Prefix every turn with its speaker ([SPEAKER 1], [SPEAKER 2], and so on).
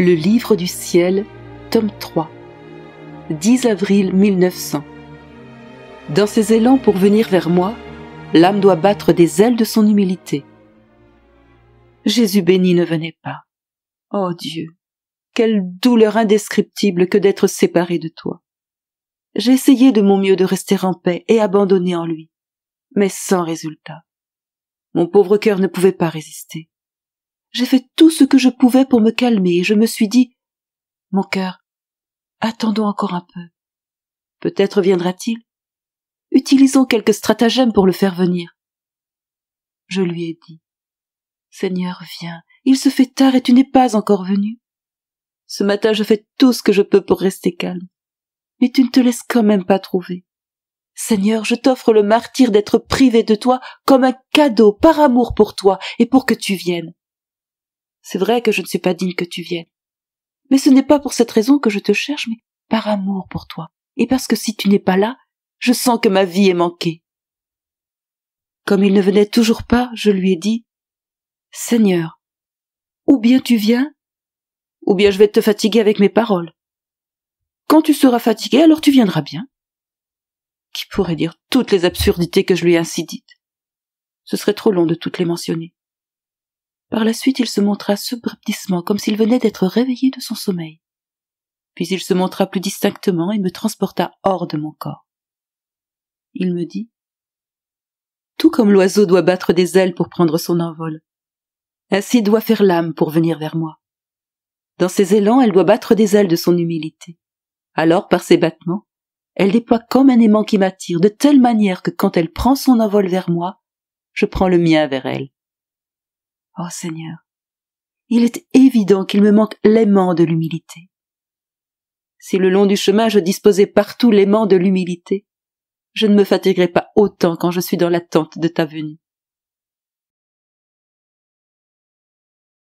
[SPEAKER 1] Le Livre du Ciel, tome 3, 10 avril 1900. Dans ses élans pour venir vers moi, l'âme doit battre des ailes de son humilité. Jésus béni ne venait pas. Oh Dieu, quelle douleur indescriptible que d'être séparé de toi. J'ai essayé de mon mieux de rester en paix et abandonné en lui, mais sans résultat. Mon pauvre cœur ne pouvait pas résister. J'ai fait tout ce que je pouvais pour me calmer et je me suis dit Mon cœur, attendons encore un peu. Peut-être viendra-t-il. Utilisons quelques stratagèmes pour le faire venir. Je lui ai dit Seigneur, viens, il se fait tard et tu n'es pas encore venu. Ce matin, je fais tout ce que je peux pour rester calme. Mais tu ne te laisses quand même pas trouver. Seigneur, je t'offre le martyr d'être privé de toi comme un cadeau par amour pour toi et pour que tu viennes. C'est vrai que je ne suis pas digne que tu viennes. Mais ce n'est pas pour cette raison que je te cherche, mais par amour pour toi, et parce que si tu n'es pas là, je sens que ma vie est manquée. Comme il ne venait toujours pas, je lui ai dit Seigneur, ou bien tu viens, ou bien je vais te fatiguer avec mes paroles. Quand tu seras fatigué, alors tu viendras bien. Qui pourrait dire toutes les absurdités que je lui ai ainsi dites? Ce serait trop long de toutes les mentionner. Par la suite, il se montra subrepticement, comme s'il venait d'être réveillé de son sommeil. Puis il se montra plus distinctement et me transporta hors de mon corps. Il me dit Tout comme l'oiseau doit battre des ailes pour prendre son envol, ainsi doit faire l'âme pour venir vers moi. Dans ses élans, elle doit battre des ailes de son humilité. Alors, par ses battements, elle déploie comme un aimant qui m'attire, de telle manière que quand elle prend son envol vers moi, je prends le mien vers elle. Oh Seigneur, il est évident qu'il me manque l'aimant de l'humilité. Si le long du chemin je disposais partout l'aimant de l'humilité, je ne me fatiguerais pas autant quand je suis dans l'attente de ta venue.